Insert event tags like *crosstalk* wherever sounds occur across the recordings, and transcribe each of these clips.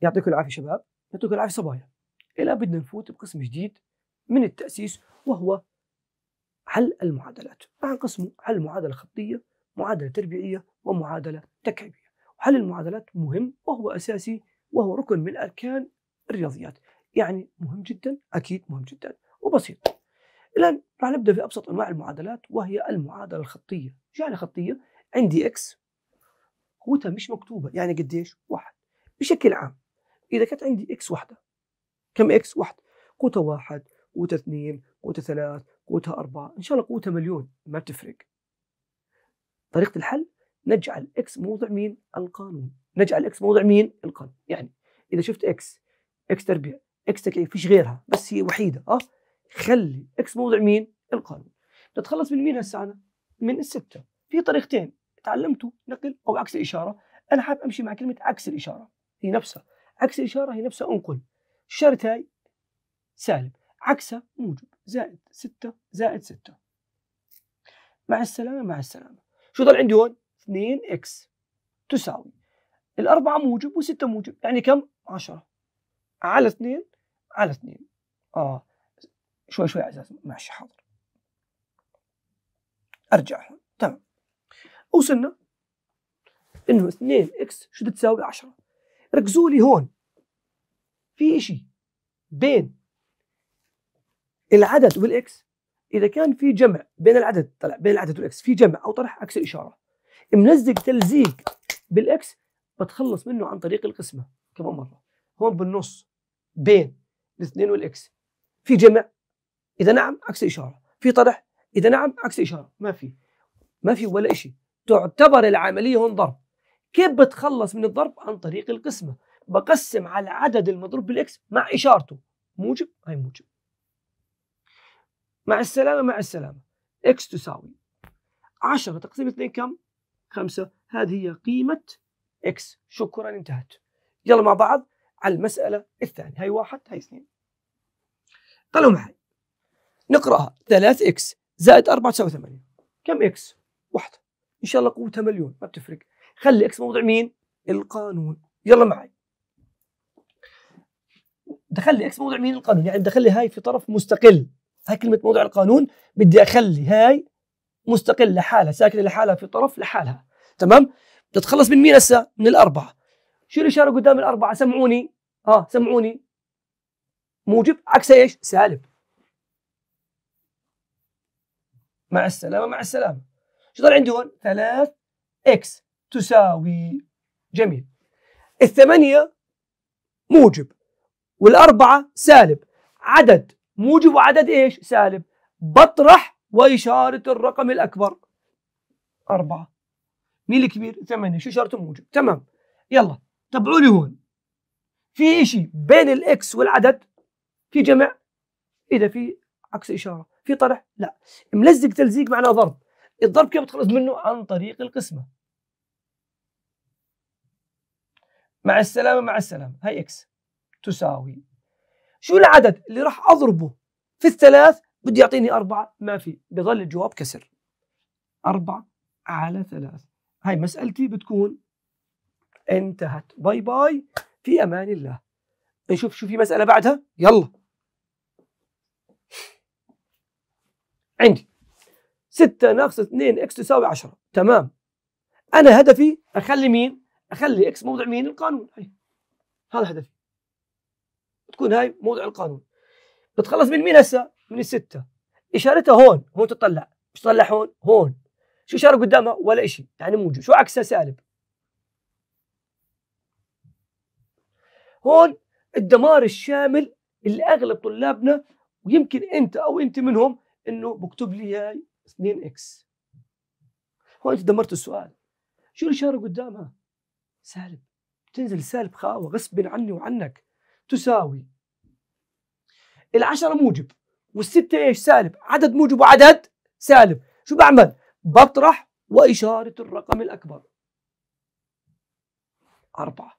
يعطيكم العافيه شباب يعطيكم العافيه صبايا الى بدنا نفوت بقسم جديد من التاسيس وهو حل المعادلات راح نقسمه حل معادله خطيه معادله تربيعيه ومعادله تكعيبيه وحل المعادلات مهم وهو اساسي وهو ركن من اركان الرياضيات يعني مهم جدا اكيد مهم جدا وبسيط الان راح نبدا في ابسط انواع المعادلات وهي المعادله الخطيه شو يعني خطيه عندي اكس قوتها مش مكتوبه يعني قديش واحد بشكل عام اذا كانت عندي اكس وحده كم اكس وحده قوتها واحد قوتها اثنين قوتها ثلاث قوتها أربعة إن شاء الله قوتها مليون ما بتفرق طريقة الحل نجعل إكس موضع مين القانون نجعل إكس موضع مين القانون يعني إذا شفت إكس إكس تربيع إكس تكعيب فيش غيرها بس هي وحيدة أه خلي إكس موضع مين القانون نتخلص من مين هسه أنا من الستة في طريقتين تعلمته نقل أو عكس الإشارة أنا حاب أمشي مع كلمة عكس الإشارة هي نفسها عكس الإشارة هي نفسها أنقل الشر تاي سالب عكسها موجب زائد ستة زائد ستة مع السلامة مع السلامة شو ضل عندي هون 2 اكس تساوي الأربعة موجب وستة موجب يعني كم؟ 10 على 2 على 2 اه شوي شوي عزيز ماشي حاضر ارجع تمام وصلنا انه 2 اكس شو تساوي 10 ركزوا لي هون في إشي بين العدد والاكس اذا كان في جمع بين العدد طلع بين العدد والاكس في جمع او طرح عكس الاشاره ملزق تلزيق بالاكس بتخلص منه عن طريق القسمه كمان مره هون بالنص بين الاثنين والاكس في جمع اذا نعم عكس الاشاره في طرح اذا نعم عكس الاشاره ما في ما في ولا شيء تعتبر العمليه هون ضرب كيف بتخلص من الضرب عن طريق القسمة بقسم على عدد المضروب بالاكس مع إشارته موجب هاي موجب مع السلامة مع السلامة اكس تساوي 10 تقسيم 2 كم؟ 5 هذه هي قيمة اكس شكرا انتهت يلا مع بعض على المسألة الثانية هاي واحد هاي اثنين قالوا معي نقرأها 3 اكس زائد 4 تساوي 8 كم اكس؟ واحدة ان شاء الله قوتها مليون ما بتفرق خلي اكس موضوع مين؟ القانون يلا معي دخلي اكس موضوع مين؟ القانون يعني بدي اخلي هاي في طرف مستقل هاي كلمة موضوع القانون بدي اخلي هاي مستقل لحالها ساكنة لحالها في طرف لحالها تمام؟ تتخلص من مين هسه؟ من الأربعة شو الإشارة قدام الأربعة؟ سمعوني اه سمعوني موجب عكس ايش؟ سالب مع السلامة مع السلامة شو ضل عندي هون؟ ثلاث اكس تساوي جميل الثمانية موجب والأربعة سالب عدد موجب وعدد إيش سالب بطرح وإشارة الرقم الأكبر أربعة مين الكبير ثمانية شو إشارته موجب تمام يلا تبعوا لي هون في شيء بين الإكس والعدد في جمع إذا في عكس إشارة في طرح لا ملزق تلزيق معناه ضرب الضرب كيف بتخلص منه عن طريق القسمة مع السلامة مع السلامة هاي إكس تساوي شو العدد اللي راح أضربه في الثلاث بده يعطيني أربعة ما في بظل الجواب كسر أربعة على ثلاث هاي مسألتي بتكون انتهت باي باي في أمان الله نشوف شو في مسألة بعدها يلا عندي 6 ناقص 2 اكس تساوي 10 تمام انا هدفي اخلي مين اخلي اكس موضع مين القانون هاي هذا هدفي تكون هاي موضع القانون بتخلص من مين هسه من الستة اشارتها هون هون تطلع مش تطلع هون هون شو اشاره قدامها ولا شيء يعني موجود شو عكسها سالب هون الدمار الشامل اللي اغلب طلابنا ويمكن انت او انت منهم انه بكتب لي هاي 2 اكس هون انت دمرت السؤال شو الاشاره قدامها سالب تنزل سالب خاوة غصب عني وعنك تساوي العشرة موجب والستة ايش سالب عدد موجب وعدد سالب شو بعمل بطرح وإشارة الرقم الأكبر أربعة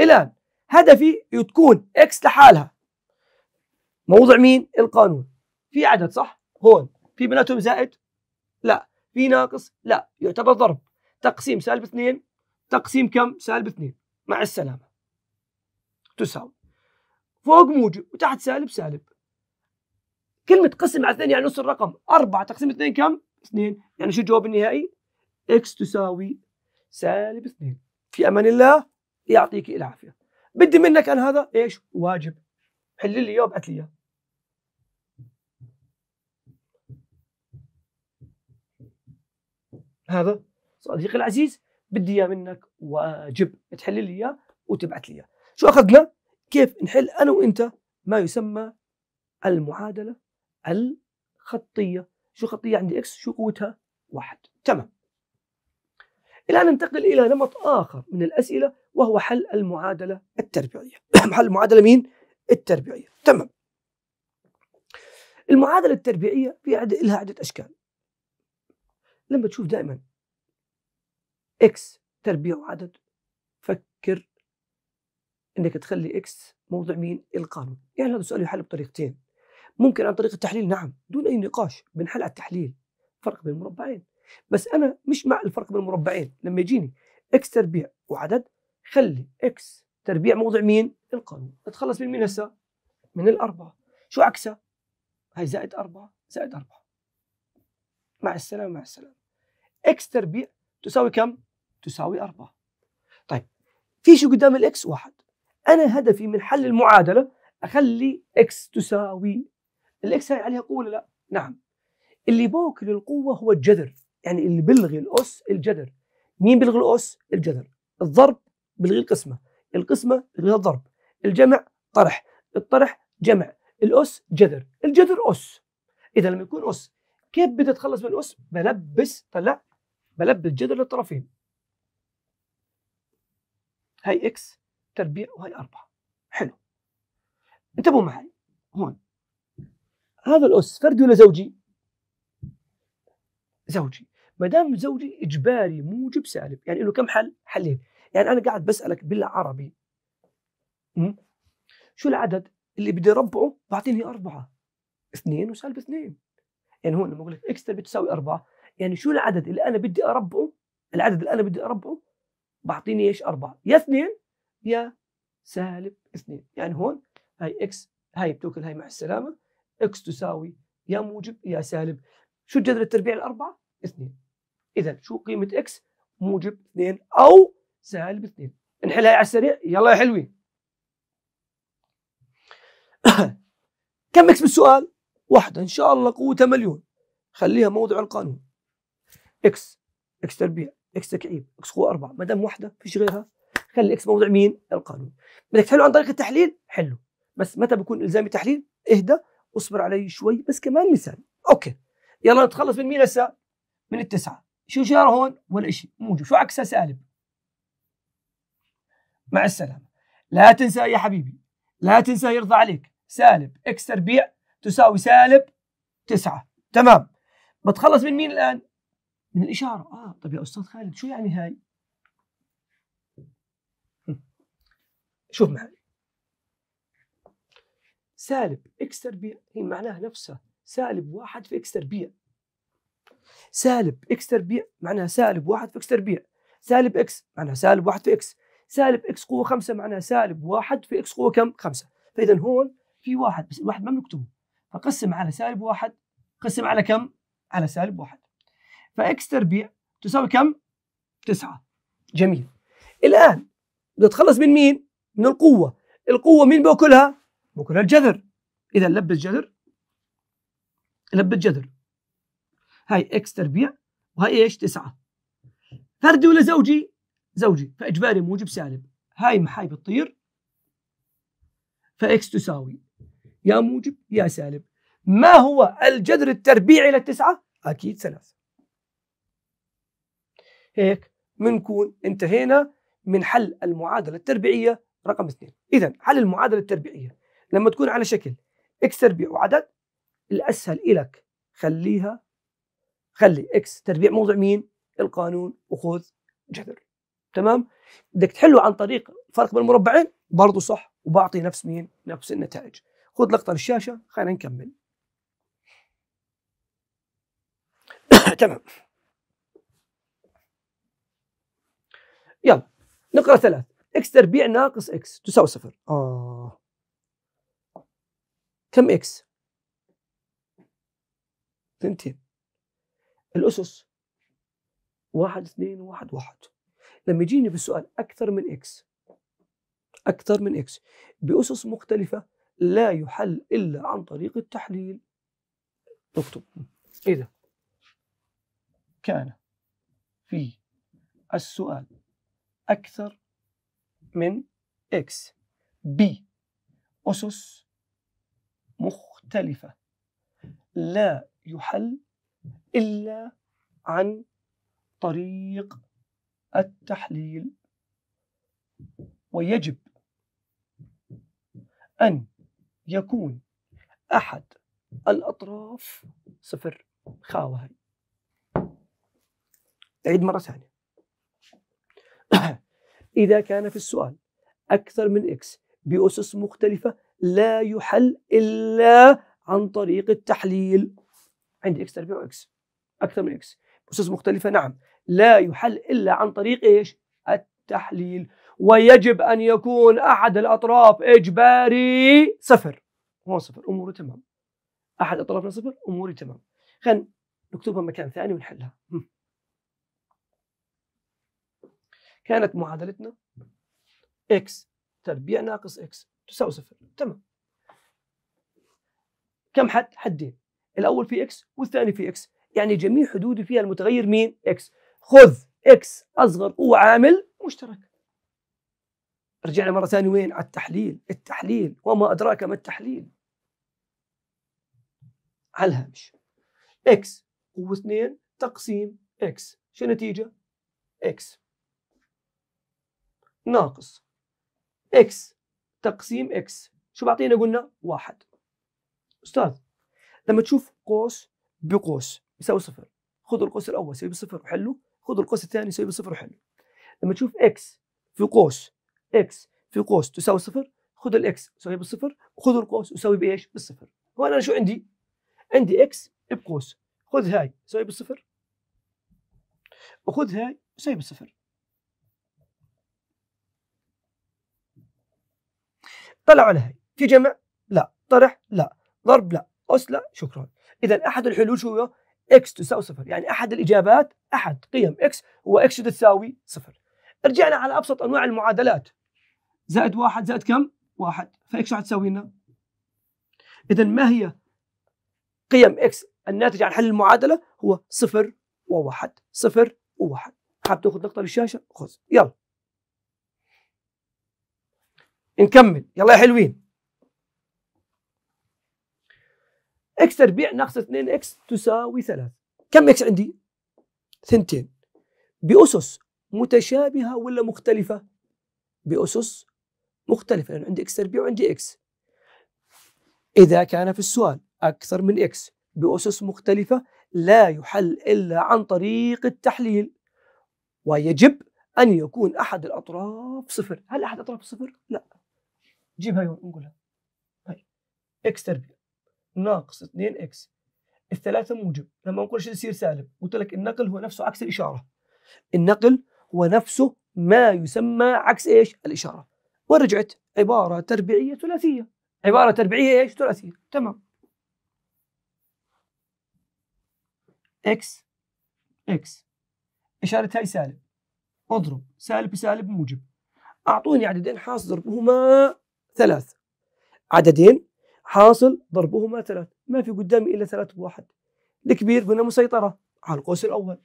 الآن هدفي تكون إكس لحالها موضع مين القانون في عدد صح هون في بيناتهم زائد لا في ناقص لا يعتبر ضرب تقسيم سالب اثنين تقسيم كم؟ سالب 2 مع السلامة تساوي فوق موجب وتحت سالب سالب كلمة قسم على 2 يعني نص الرقم 4 تقسيم 2 كم؟ 2 يعني شو الجواب النهائي؟ اكس تساوي سالب 2 في أمان الله يعطيك العافية بدي منك أنا هذا إيش؟ واجب حل لي إياه وابعث لي إياه هذا صديقي العزيز بدي اياه منك واجب تحل لي اياه وتبعث لي اياه شو اخذنا كيف نحل انا وانت ما يسمى المعادله الخطيه شو خطيه عندي اكس شو قوتها واحد تمام الان ننتقل الى نمط اخر من الاسئله وهو حل المعادله التربيعيه *coughs* حل المعادله مين التربيعيه تمام المعادله التربيعيه في عده لها عده اشكال لما تشوف دائما اكس تربيع وعدد فكر انك تخلي اكس موضع مين القانون يعني هذا السؤال يحل بطريقتين ممكن عن طريق التحليل نعم دون اي نقاش بنحل على التحليل فرق بين المربعين بس انا مش مع الفرق بين المربعين لما يجيني اكس تربيع وعدد خلي اكس تربيع موضع مين القانون اتخلص من مين هسه من الاربعه شو عكسها هاي زائد أربعة زائد أربعة مع السلامة مع السلامة اكس تربيع تساوي كم؟ تساوي 4 طيب في شيء قدام الاكس واحد انا هدفي من حل المعادله اخلي اكس تساوي الاكس هاي عليها قوه ولا لا؟ نعم اللي باكل القوه هو الجذر يعني اللي بلغي الاس الجذر مين بلغي الاس؟ الجذر الضرب بلغي القسمه القسمه بلغي الضرب الجمع طرح الطرح جمع الاس جذر الجذر اس اذا لما يكون اس كيف بدي اتخلص من الاس؟ بلبس طلع بلبس جذر للطرفين هاي اكس تربيع وهي أربعة حلو انتبهوا معي هون هذا الأس فردي ولا زوجي؟ زوجي ما دام زوجي إجباري موجب سالب يعني له كم حل؟ حلين يعني أنا قاعد بسألك بالعربي م? شو العدد اللي بدي ربعه بعطيني أربعة اثنين وسالب اثنين يعني هون لما أقول لك إكس تربيع تساوي أربعة يعني شو العدد اللي أنا بدي أربعه العدد اللي أنا بدي أربعه بعطيني ايش 4 يا 2 يا سالب 2 يعني هون هاي اكس هاي بتوكل هاي مع السلامه اكس تساوي يا موجب يا سالب شو الجذر التربيع الاربعه 2 اذا شو قيمه اكس موجب 2 او سالب 2 نحلها على السريع يلا يا حلوين *coughs* كم اكس بالسؤال واحدة ان شاء الله قوتها مليون خليها موضع القانون اكس اكس تربيع اكس تكعيب إيه، اكس قوه 4 ما دام وحده فيش غيرها خلي اكس موضع مين القانون بدك تحله عن طريق التحليل حله بس متى بكون الزامي تحليل اهدى اصبر علي شوي بس كمان مثال اوكي يلا نتخلص من مين هسه من التسعه شو شارة هون ولا شيء موجود شو عكسها سالب مع السلامه لا تنسى يا حبيبي لا تنسى يرضى عليك سالب اكس تربيع تساوي سالب تسعة تمام بتخلص من مين الان من الإشارة آه طيب يا أستاذ خالد شو يعني هاي *laughs* شوف معي سالب اكس تربيع هي معناها نفسها سالب واحد في اكس تربيع سالب اكس تربيع معناها سالب واحد في اكس تربيع سالب اكس معناها سالب واحد في اكس سالب اكس قوة خمسة معناها سالب واحد في اكس قوة كم؟ خمسة فإذا هون في واحد بس الواحد ما بنكتبه فقسم على سالب واحد قسم على كم؟ على سالب واحد فاكس تربيع تساوي كم؟ 9 جميل الان بدنا نتخلص من مين؟ من القوه القوه مين باكلها؟ باكلها الجذر اذا لبس جذر لبس جذر هاي اكس تربيع وهي ايش؟ 9 فردي ولا زوجي؟ زوجي فاجباري موجب سالب هاي محاي بتطير فاكس تساوي يا موجب يا سالب ما هو الجذر التربيعي للتسعه؟ اكيد ثلاثه هيك بنكون انتهينا من حل المعادله التربيعيه رقم اثنين اذا حل المعادله التربيعيه لما تكون على شكل اكس تربيع وعدد الاسهل الك خليها خلي اكس تربيع موضع مين القانون وخذ جذر تمام بدك تحله عن طريق فرق بين المربعين برضه صح وبعطي نفس مين نفس النتائج خذ لقطه للشاشه خلينا نكمل *coughs* تمام يلا نقرا ثلاث اكس تربيع ناقص اكس تساوي صفر اه كم اكس؟ ثنتين الاسس واحد اثنين واحد واحد لما يجيني بالسؤال اكثر من اكس اكثر من اكس باسس مختلفه لا يحل الا عن طريق التحليل نكتب اذا إيه كان في السؤال أكثر من إكس بي أسس مختلفة لا يحل إلا عن طريق التحليل ويجب أن يكون أحد الأطراف صفر خاوة هي عيد مرة ثانية *coughs* إذا كان في السؤال أكثر من إكس بأسس مختلفة لا يحل إلا عن طريق التحليل عندي إكس تربيع إكس أكثر من إكس بأسس مختلفة نعم لا يحل إلا عن طريق إيش التحليل ويجب أن يكون أحد الأطراف إجباري صفر هو صفر أموره تمام أحد أطرافنا صفر أموري تمام خلينا نكتبها مكان ثاني ونحلها كانت معادلتنا اكس تربيع ناقص اكس تساوي صفر تمام كم حد؟ حدين الاول في اكس والثاني في اكس يعني جميع حدودي فيها المتغير مين؟ اكس خذ اكس اصغر وعامل عامل مشترك رجعنا مره ثانيه وين؟ على التحليل التحليل وما ادراك ما التحليل على الهامش اكس قوه 2 تقسيم اكس شو النتيجه؟ اكس ناقص اكس تقسيم اكس شو بعطينا قلنا واحد استاذ لما تشوف قوس بقوس يساوي صفر خذ القوس الاول يساوي بصفر وحله خذ القوس الثاني يساوي بصفر وحله لما تشوف اكس في قوس اكس في قوس تساوي صفر خذ الاكس يساوي بالصفر وخذ القوس يساوي بايش؟ بالصفر انا شو عندي؟ عندي اكس بقوس خذ هاي يساوي بالصفر وخذ هاي يساوي بالصفر طلعوا على هي في جمع لا طرح لا ضرب لا أس لا شكرا إذا أحد الحلول شو هو؟ اكس تساوي صفر يعني أحد الإجابات أحد قيم اكس هو اكس تساوي صفر رجعنا على أبسط أنواع المعادلات زائد واحد زائد كم؟ واحد فاكس شو حتساوي لنا إذا ما هي قيم اكس الناتجة عن حل المعادلة هو صفر وواحد صفر وواحد حاب تاخذ نقطة للشاشة خذ يلا نكمل يلا يا حلوين اكس تربيع ناقص 2 اكس تساوي 3 كم اكس عندي؟ ثنتين بأسس متشابهة ولا مختلفة؟ بأسس مختلفة لأن عندي اكس تربيع وعندي اكس إذا كان في السؤال أكثر من اكس بأسس مختلفة لا يحل إلا عن طريق التحليل ويجب أن يكون أحد الأطراف صفر هل أحد الأطراف صفر؟ لا جيبها ونقولها نقولها هاي طيب. اكس تربيع ناقص 2 اكس الثلاثة موجب لما نقول شيء يصير سالب قلت لك النقل هو نفسه عكس الإشارة النقل هو نفسه ما يسمى عكس ايش الإشارة ورجعت عبارة تربيعية ثلاثية عبارة تربيعية ايش ثلاثية تمام اكس اكس إشارة هاي سالب اضرب سالب بسالب موجب أعطوني عددين حاصل ضربهما ثلاث عددين حاصل ضربهما ثلاث ما في قدامي إلا ثلاث بواحد الكبير قلنا مسيطرة على القوس الأول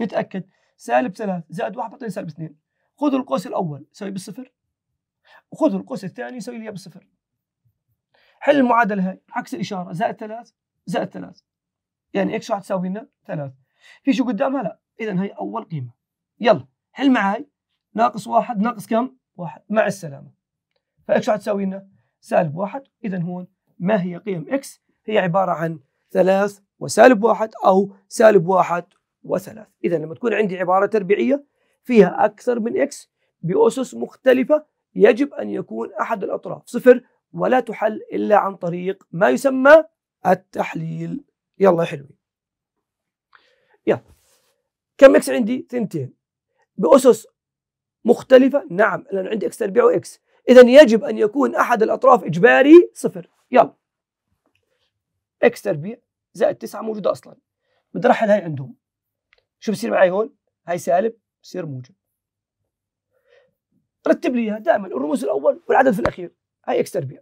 نتأكد سالب ثلاث زائد واحد بعطيني سالب اثنين خذوا القوس الأول سوي بالصفر وخذوا القوس الثاني سوي لي بالصفر حل المعادلة هاي عكس الإشارة زائد ثلاث زائد ثلاث يعني اكس واحد تساوي لنا ثلاث في شو قدامها لا إذا هي أول قيمة يلا حل معاي ناقص واحد ناقص كم واحد مع السلامة فإكس تساوي لنا سالب واحد إذا هون ما هي قيم إكس هي عبارة عن ثلاث وسالب واحد أو سالب واحد وثلاث إذا لما تكون عندي عبارة تربيعية فيها أكثر من إكس بأسس مختلفة يجب أن يكون أحد الأطراف صفر ولا تحل إلا عن طريق ما يسمى التحليل يلا يا حلوين يلا كم إكس عندي؟ ثنتين بأسس مختلفة؟ نعم لأنه عندي اكس تربيع واكس إذا يجب أن يكون أحد الأطراف إجباري صفر يلا اكس تربيع زائد 9 موجودة أصلا بدي أرحل هاي عندهم شو بصير معي هون؟ هاي سالب بصير موجب رتب لي اياها دائما الرموز الأول والعدد في الأخير هاي اكس تربيع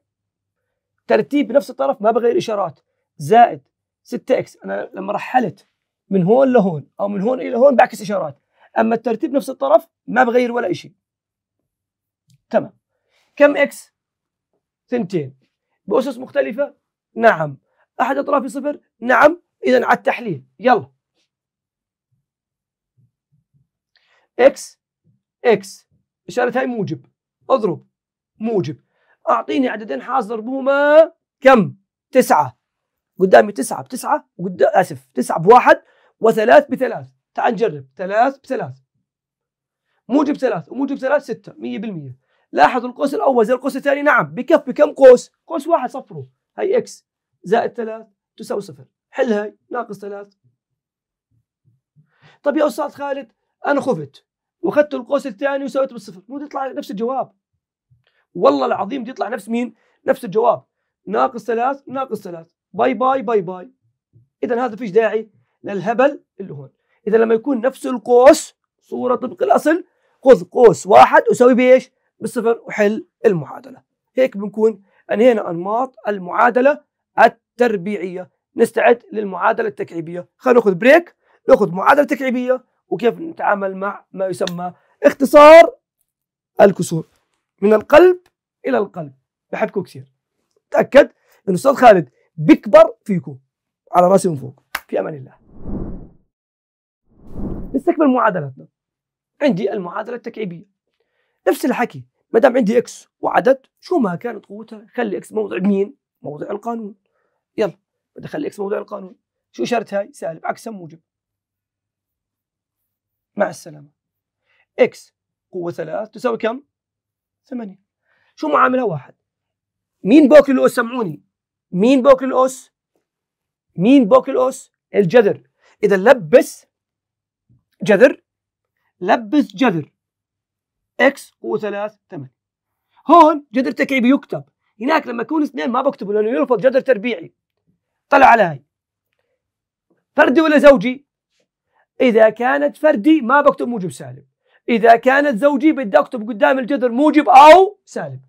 ترتيب بنفس الطرف ما بغير إشارات زائد 6 اكس أنا لما رحلت من هون لهون أو من هون إلى هون بعكس إشارات اما الترتيب نفس الطرف ما بغير ولا شيء تمام كم اكس ثنتين باسس مختلفه نعم احد اطرافي صفر نعم اذا على التحليل يلا اكس اكس اشاره هاي موجب اضرب موجب اعطيني عددين حاصل بهما كم تسعه قدامي تسعه بتسعه وقدام اسف تسعه بواحد وثلاث بثلاث تعال نجرب ثلاث بثلاث موجب ثلاث وموجب ثلاث ستة 100% لاحظوا القوس الأول زي القوس الثاني نعم بكفي كم قوس؟ قوس واحد صفره هي إكس زائد ثلاث تساوي صفر حل هاي ناقص ثلاث طب يا أستاذ خالد أنا خفت واخذت القوس الثاني وسويت بالصفر مو تطلع نفس الجواب والله العظيم بده يطلع نفس مين؟ نفس الجواب ناقص ثلاث ناقص ثلاث باي باي باي باي اذا هذا فيش داعي للهبل اللي هون اذا لما يكون نفس القوس صوره طبق الاصل خذ قوس واحد وسوي بايش؟ بالصفر وحل المعادله. هيك بنكون انهينا انماط المعادله التربيعيه، نستعد للمعادله التكعيبيه، خلينا ناخذ بريك، ناخذ معادله تكعيبيه وكيف نتعامل مع ما يسمى اختصار الكسور من القلب الى القلب بحبكم كثير. تاكد ان الاستاذ خالد بيكبر فيكم على راسي من فوق في امان الله. نستكمل معادلتنا عندي المعادله التكعيبيه نفس الحكي ما دام عندي اكس وعدد شو ما كانت قوتها خلي اكس موضع مين موضع القانون يلا بدي اخلي اكس موضع القانون شو اشاره هاي سالب عكسها موجب مع السلامه اكس قوه 3 تساوي كم 8 شو معامله واحد مين بوكل الاس سمعوني مين بوكل الاس مين بوكل الاس الجذر اذا لبس جذر لبس جذر اكس هو 3 8 هون جذر تكعيبي يكتب هناك لما يكون اثنين ما بكتبه لانه يرفض جذر تربيعي طلع على هاي فردي ولا زوجي اذا كانت فردي ما بكتب موجب سالب اذا كانت زوجي بدي اكتب قدام الجذر موجب او سالب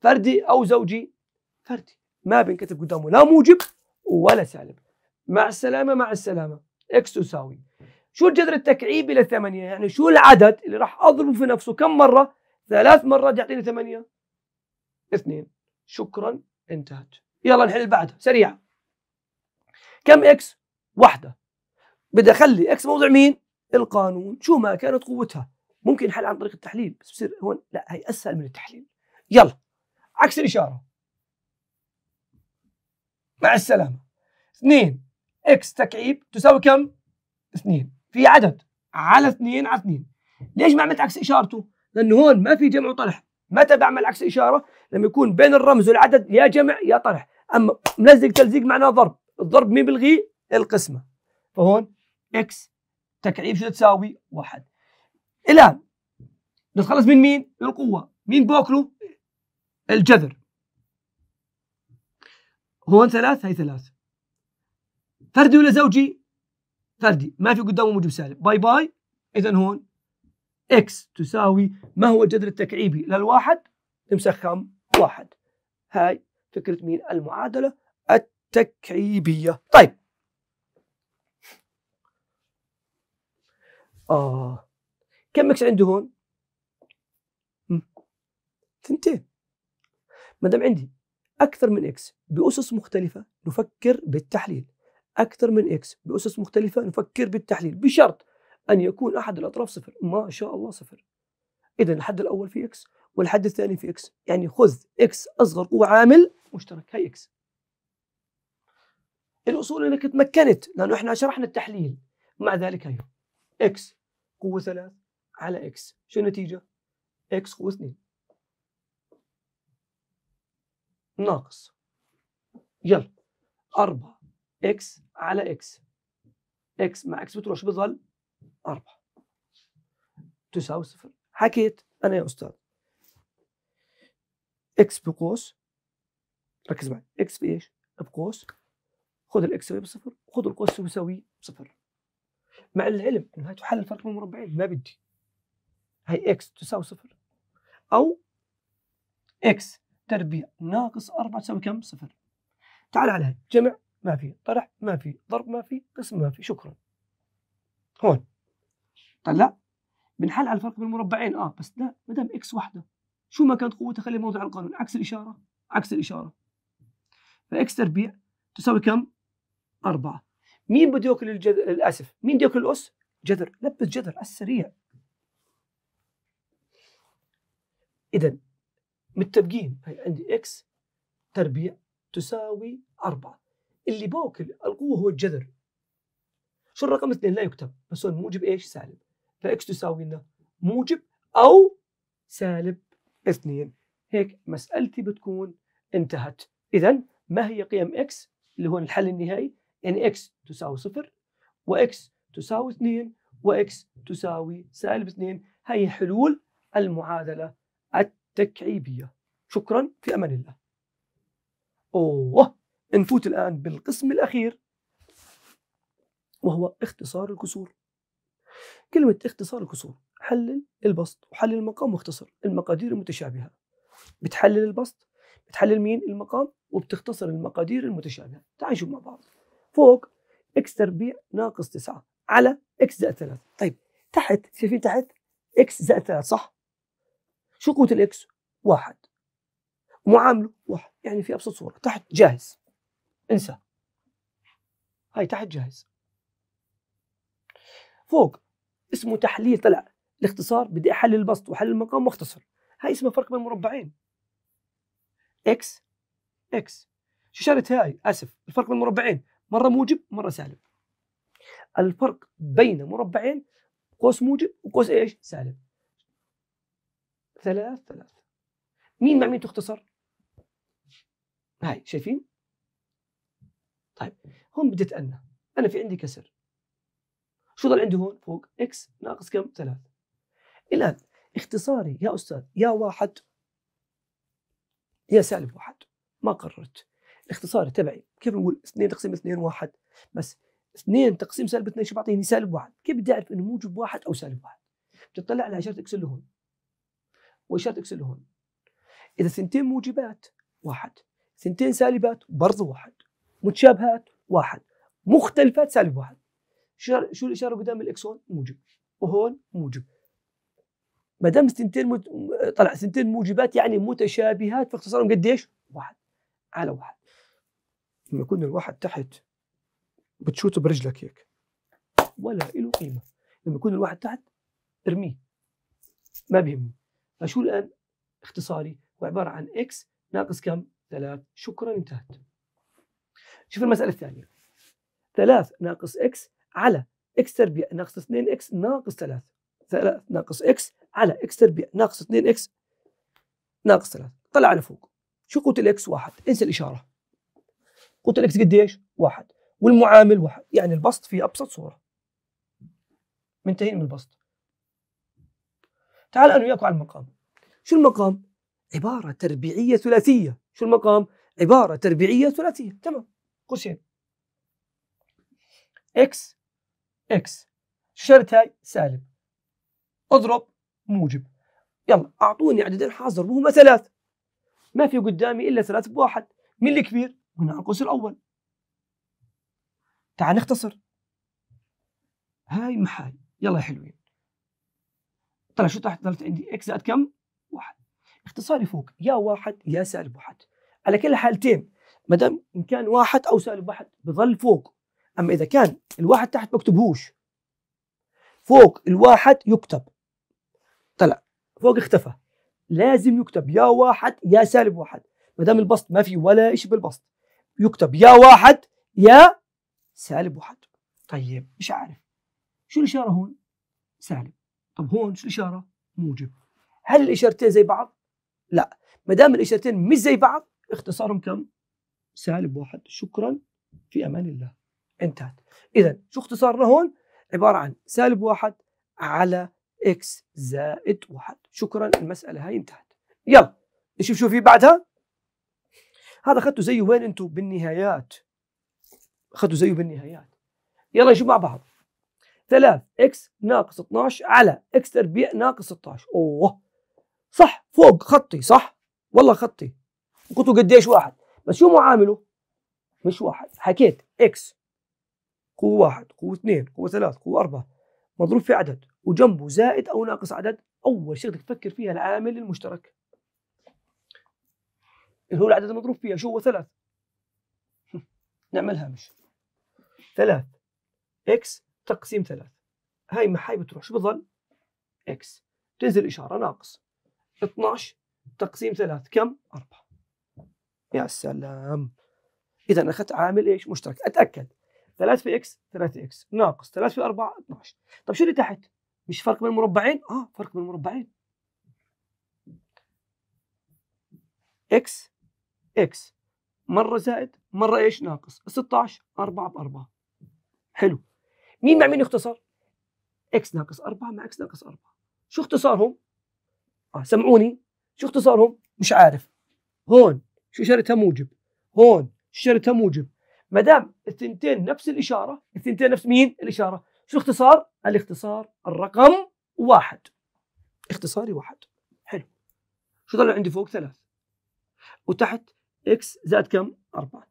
فردي او زوجي فردي ما بنكتب قدامه لا موجب ولا سالب مع السلامه مع السلامه اكس تساوي شو الجذر التكعيبي للثمانية يعني شو العدد اللي راح أضربه في نفسه كم مرة ثلاث مرات يعطيني ثمانية اثنين شكرا انتهت يلا نحل بعدها سريعة كم اكس واحدة بدي أخلي اكس موضع مين القانون شو ما كانت قوتها ممكن حل عن طريق التحليل بس بصير هون لا هي أسهل من التحليل يلا عكس الإشارة مع السلامة اثنين اكس تكعيب تساوي كم؟ اثنين في عدد على اثنين على اثنين ليش ما عملت عكس اشارته؟ لانه هون ما في جمع وطرح متى بعمل عكس اشاره؟ لما يكون بين الرمز والعدد يا جمع يا طرح اما ملزق تلزيق معناه ضرب الضرب مين بلغيه؟ القسمه فهون اكس تكعيب شو تساوي؟ واحد الان نتخلص من مين؟ من القوه مين باكله؟ الجذر هون ثلاث هي ثلاث فردي ولا زوجي؟ فردي ما في قدامه موجب سالب باي باي اذا هون اكس تساوي ما هو الجذر التكعيبي للواحد كم واحد هاي فكرة مين المعادلة التكعيبية طيب آه كم اكس عندي هون؟ ثنتين ما دام عندي أكثر من اكس بأسس مختلفة نفكر بالتحليل أكثر من إكس بأسس مختلفة نفكر بالتحليل بشرط أن يكون أحد الأطراف صفر ما شاء الله صفر إذا الحد الأول في إكس والحد الثاني في إكس يعني خذ إكس أصغر قوة عامل مشترك هي إكس الأصول أنك تمكنت لأنه إحنا شرحنا التحليل مع ذلك هي إكس قوة ثلاث على إكس شو النتيجة؟ إكس قوة اثنين ناقص يلا أربعة اكس على اكس اكس مع اكس بتروح شو بضل؟ أربعة تساوي صفر حكيت أنا يا أستاذ اكس بقوس ركز معي اكس بإيش؟ بقوس خذ الاكس يساوي بصفر وخذ القوس يساوي بصفر مع العلم انه هاي تحل الفرق بين المربعين ما بدي هاي اكس تساوي صفر او اكس تربيع ناقص 4 تساوي كم؟ صفر تعال على هاي جمع ما في طرح ما في ضرب ما في قسم ما في شكرا هون طلع طيب، بنحل على الفرق بين مربعين اه بس لا ما دام اكس وحده شو ما كانت قوتها خلي موضع القانون عكس الاشاره عكس الاشاره فاكس تربيع تساوي كم؟ أربعة مين بده ياكل الجذر للأسف مين بده ياكل الاس؟ جذر لبس جذر على السريع اذا متفقين هي عندي اكس تربيع تساوي أربعة اللي بوكل القوه هو الجذر شو الرقم اثنين لا يكتب بس هو موجب ايش سالب فاكس تساوي لنا موجب او سالب اثنين هيك مسألتي بتكون انتهت إذا ما هي قيم اكس اللي هو الحل النهائي يعني اكس تساوي صفر واكس تساوي اثنين واكس تساوي سالب اثنين هي حلول المعادلة التكعيبية شكرا في أمان الله أوه نفوت الآن بالقسم الأخير وهو اختصار الكسور كلمة اختصار الكسور حلل البسط وحلل المقام واختصر المقادير المتشابهة بتحلل البسط بتحلل مين المقام وبتختصر المقادير المتشابهة تعالوا نشوف مع بعض فوق اكس تربيع ناقص 9 على اكس زائد 3 طيب تحت شايفين تحت اكس زائد 3 صح شو قوة الاكس؟ واحد معامله واحد يعني في ابسط صورة تحت جاهز انسى هاي تحت جاهز فوق اسمه تحليل طلع الاختصار بدي احلل البسط واحلل المقام واختصر هاي اسمها فرق بين مربعين اكس اكس شو شرط هاي اسف الفرق بين مربعين مره موجب مره سالب الفرق بين مربعين قوس موجب وقوس ايش سالب ثلاث ثلاث مين مع مين تختصر هاي شايفين طيب هون بديت أنا أنا في عندي كسر شو ضل عندي هون فوق إكس ناقص كم ثلاث الآن اختصاري يا أستاذ يا واحد يا سالب واحد ما قررت الاختصار تبعي كيف نقول 2 تقسيم 2 واحد بس 2 تقسيم سالب 2 شو بيعطيني سالب واحد كيف بدي اعرف انه موجب واحد او سالب واحد بتطلع على اشاره اكس اللي هون واشاره اكس اللي هون اذا ثنتين موجبات واحد ثنتين سالبات برضه واحد متشابهات واحد مختلفات سالب واحد شو الاشاره قدام الاكسون موجب وهون موجب ما دام سنتين مت... طلع سنتين موجبات يعني متشابهات اختصارهم قديش؟ واحد على واحد لما يكون الواحد تحت بتشوته برجلك هيك ولا له قيمه لما يكون الواحد تحت ارميه ما بيهمني فشو الان اختصاري هو عباره عن اكس ناقص كم؟ ثلاث شكرا انتهت شوف المساله الثانيه 3 ناقص اكس على اكس تربيع ناقص 2 اكس ناقص 3 3 ناقص اكس على اكس تربيع ناقص 2 اكس ناقص 3 طلع على فوق شو قوه الاكس واحد انسى الاشاره قوه الاكس قديش؟ واحد والمعامل واحد يعني البسط في ابسط صوره منتهين من البسط تعال انا وياكم على المقام شو المقام؟ عباره تربيعيه ثلاثيه شو المقام؟ عباره تربيعيه ثلاثيه تمام قوسين اكس اكس شرط هاي سالب اضرب موجب يلا اعطوني عددين حاضر وهما ثلاث ما في قدامي الا ثلاث بواحد مين الكبير؟ هنا القوس الاول تعال نختصر هاي محال يلا يا حلوين طلع شو تحت ضلت عندي اكس زائد كم؟ واحد اختصاري فوق يا واحد يا سالب واحد على كل حالتين ما دام ان كان واحد او سالب واحد بظل فوق اما اذا كان الواحد تحت ما فوق الواحد يكتب طلع فوق اختفى لازم يكتب يا واحد يا سالب واحد ما دام البسط ما في ولا شيء بالبسط يكتب يا واحد يا سالب واحد طيب مش عارف شو الاشاره هون سالب طب هون شو الاشاره موجب هل الاشارتين زي بعض لا ما دام الاشارتين مش زي بعض اختصارهم كم سالب واحد شكرا في امان الله انتهت اذا شو اختصارنا هون عباره عن سالب واحد على اكس زائد واحد شكرا المساله هاي انتهت يلا نشوف شو في بعدها هذا اخذته زيه وين انتم بالنهايات اخذته زيه بالنهايات يلا نشوف مع بعض 3 اكس ناقص 12 على اكس تربيع ناقص 16 اوه صح فوق خطي صح والله خطي قلتوا قديش واحد بس شو معامله؟ مش واحد حكيت اكس قوة واحد قوة اثنين قوة ثلاث قوة أربعة مضروب في عدد وجنبه زائد أو ناقص عدد أول شيء بدك تفكر فيها العامل المشترك اللي هو العدد المضروب فيها شو هو ثلاث *laughs* نعمل هامش ثلاث اكس تقسيم ثلاث هاي ما هاي بتروح شو بظل؟ اكس تنزل إشارة ناقص 12 تقسيم ثلاث كم؟ أربعة يا سلام اذا اخذت عامل ايش مشترك اتاكد 3 في اكس 3 اكس ناقص 3 في 4 12 طب شو اللي تحت مش فرق بين المربعين اه فرق بين المربعين اكس اكس مره زائد مره ايش ناقص 16 4 ب 4 حلو مين مع مين يختصر اكس ناقص 4 مع اكس ناقص 4 شو اختصارهم اه سمعوني شو اختصارهم مش عارف هون شو شجرتها موجب هون شجرتها موجب ما دام الثنتين نفس الاشاره الثنتين نفس مين الاشاره شو اختصار الاختصار الرقم واحد اختصاري واحد حلو شو ضل عندي فوق ثلاث وتحت اكس زائد كم أربعة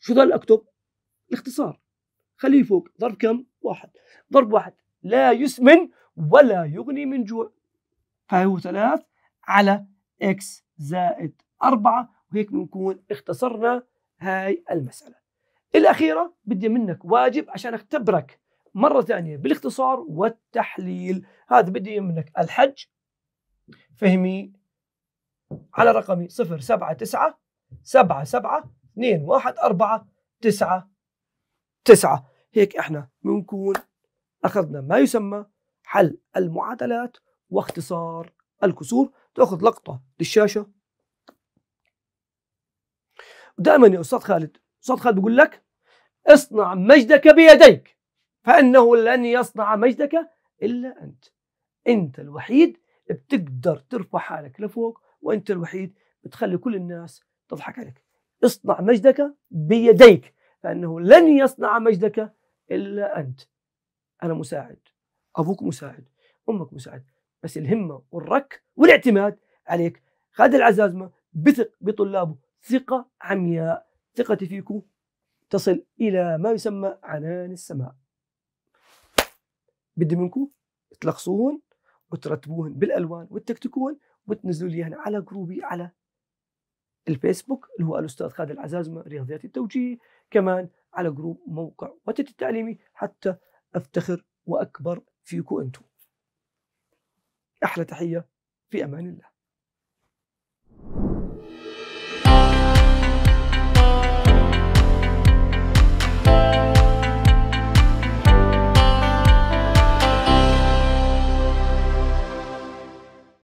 شو ضل اكتب الاختصار خليه فوق ضرب كم واحد ضرب واحد لا يسمن ولا يغني من جوع فهو ثلاث على اكس زائد أربعة وهيك بنكون اختصرنا هاي المسألة الأخيرة بدي منك واجب عشان اختبرك مرة ثانية بالاختصار والتحليل هذا بدي منك الحج فهمي على رقمي 079 77 214 هيك احنا بنكون اخذنا ما يسمى حل المعادلات واختصار الكسور تاخذ لقطه للشاشه دائما يا استاذ خالد استاذ خالد بيقول لك اصنع مجدك بيديك فانه لن يصنع مجدك الا انت انت الوحيد بتقدر ترفع حالك لفوق وانت الوحيد بتخلي كل الناس تضحك عليك اصنع مجدك بيديك فانه لن يصنع مجدك الا انت انا مساعد ابوك مساعد امك مساعد بس الهمه والرك والاعتماد عليك خالد العزازمه بثق بطلابه ثقة عمياء ثقتي فيكم تصل إلى ما يسمى عنان السماء بدي منكم تلخصوهن وترتبوهن بالألوان والتكتكون وتنزلوا لي يعني على جروبي على الفيسبوك اللي هو الأستاذ خالد العزازمة رياضيات التوجيه كمان على جروب موقع وتت التعليمي حتى أفتخر وأكبر فيكم أنتم أحلى تحية في أمان الله